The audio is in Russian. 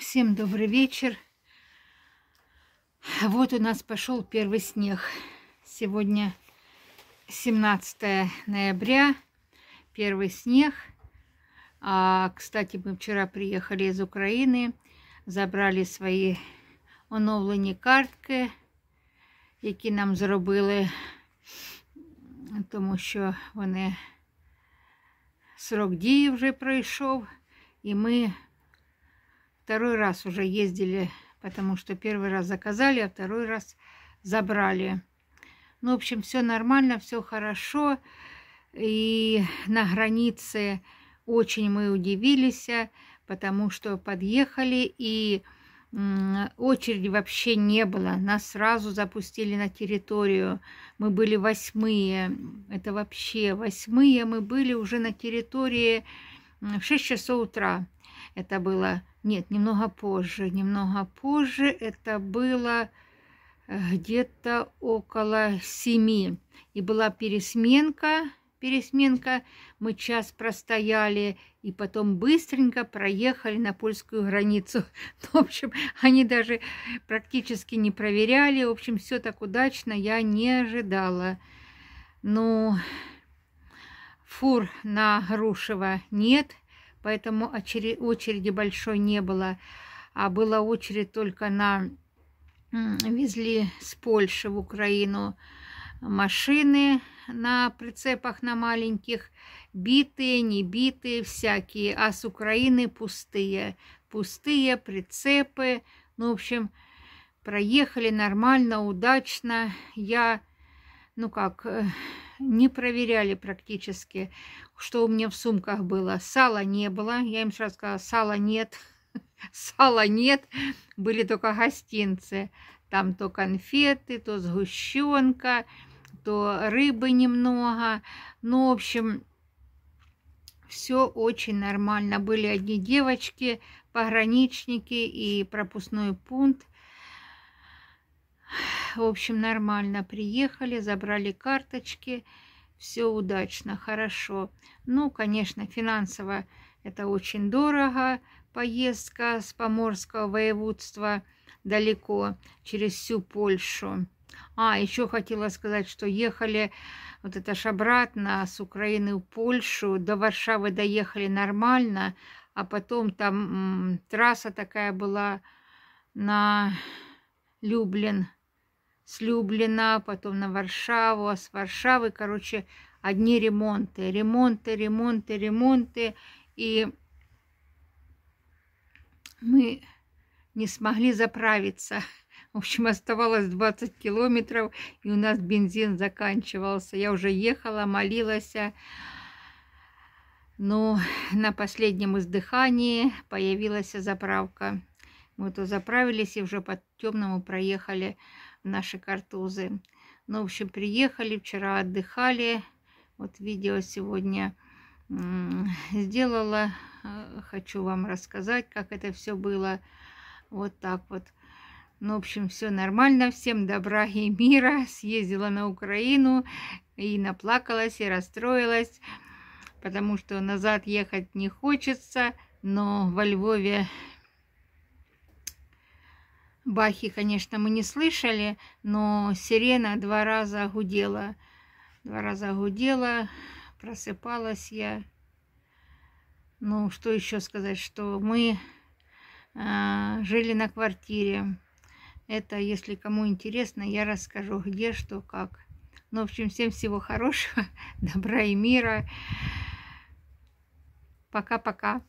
Всем добрый вечер. Вот у нас пошел первый снег. Сегодня 17 ноября, первый снег. А, кстати, мы вчера приехали из Украины, забрали свои оновлені картки, які нам зробили, тому що вони срок дії вже пройшов, і ми Второй раз уже ездили, потому что первый раз заказали, а второй раз забрали. Ну, в общем, все нормально, все хорошо. И на границе очень мы удивились, потому что подъехали и очереди вообще не было. Нас сразу запустили на территорию. Мы были восьмые. Это вообще восьмые. Мы были уже на территории в 6 часов утра. Это было. Нет, немного позже, немного позже. Это было э, где-то около семи. И была пересменка, пересменка. Мы час простояли и потом быстренько проехали на польскую границу. В общем, они даже практически не проверяли. В общем, все так удачно я не ожидала. Ну, фур на Грушева нет – поэтому очереди большой не было, а была очередь только на... Везли с Польши в Украину машины на прицепах на маленьких, битые, не битые, всякие, а с Украины пустые, пустые прицепы, ну, в общем, проехали нормально, удачно, я, ну как, э, не проверяли практически, что у меня в сумках было. Сала не было, я им сразу сказала, сала нет, сала нет, были только гостинцы. Там то конфеты, то сгущенка, то рыбы немного. Ну, в общем, все очень нормально. Были одни девочки, пограничники и пропускной пункт. В общем, нормально приехали, забрали карточки, все удачно, хорошо. Ну, конечно, финансово это очень дорого, поездка с Поморского воеводства далеко, через всю Польшу. А, еще хотела сказать, что ехали вот это ж обратно с Украины в Польшу, до Варшавы доехали нормально, а потом там м, трасса такая была на Люблин, с Люблина, потом на Варшаву, а с Варшавы, короче, одни ремонты, ремонты, ремонты, ремонты. И мы не смогли заправиться. В общем, оставалось 20 километров, и у нас бензин заканчивался. Я уже ехала, молилась. Но на последнем издыхании появилась заправка. Мы то заправились и уже по темному проехали наши картузы. Ну, в общем, приехали, вчера отдыхали. Вот видео сегодня сделала. Э, хочу вам рассказать, как это все было. Вот так вот. Ну, в общем, все нормально. Всем добра и мира. Съездила на Украину и наплакалась, и расстроилась, потому что назад ехать не хочется. Но во Львове Бахи, конечно, мы не слышали, но сирена два раза гудела. Два раза гудела, просыпалась я. Ну, что еще сказать, что мы э, жили на квартире. Это, если кому интересно, я расскажу, где, что, как. Ну, в общем, всем всего хорошего, добра и мира. Пока-пока.